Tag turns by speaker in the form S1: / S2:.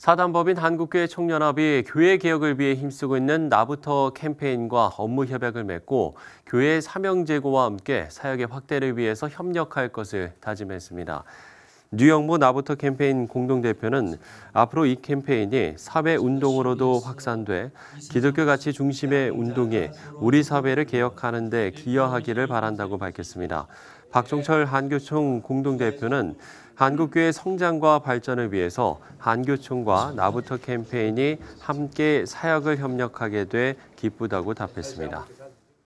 S1: 사단법인 한국교회 총연합이 교회 개혁을 위해 힘쓰고 있는 나부터 캠페인과 업무 협약을 맺고 교회의 사명 제고와 함께 사역의 확대를 위해서 협력할 것을 다짐했습니다. 뉴욕모 나부터 캠페인 공동대표는 앞으로 이 캠페인이 사회 운동으로도 확산돼 기독교 가치 중심의 운동이 우리 사회를 개혁하는 데 기여하기를 바란다고 밝혔습니다. 박종철 한교총 공동대표는 한국교회 성장과 발전을 위해서 한교총과 나부터 캠페인이 함께 사역을 협력하게 돼 기쁘다고 답했습니다.